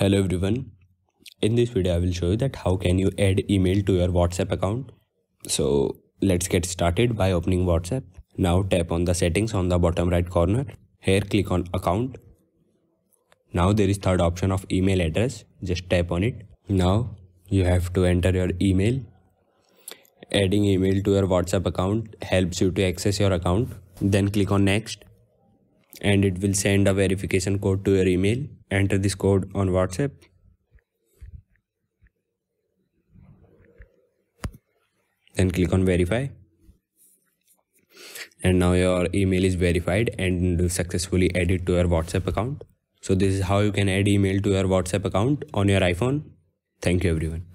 hello everyone in this video i will show you that how can you add email to your whatsapp account so let's get started by opening whatsapp now tap on the settings on the bottom right corner here click on account now there is third option of email address just tap on it now you have to enter your email adding email to your whatsapp account helps you to access your account then click on next and it will send a verification code to your email enter this code on whatsapp then click on verify and now your email is verified and successfully added to your whatsapp account so this is how you can add email to your whatsapp account on your iphone thank you everyone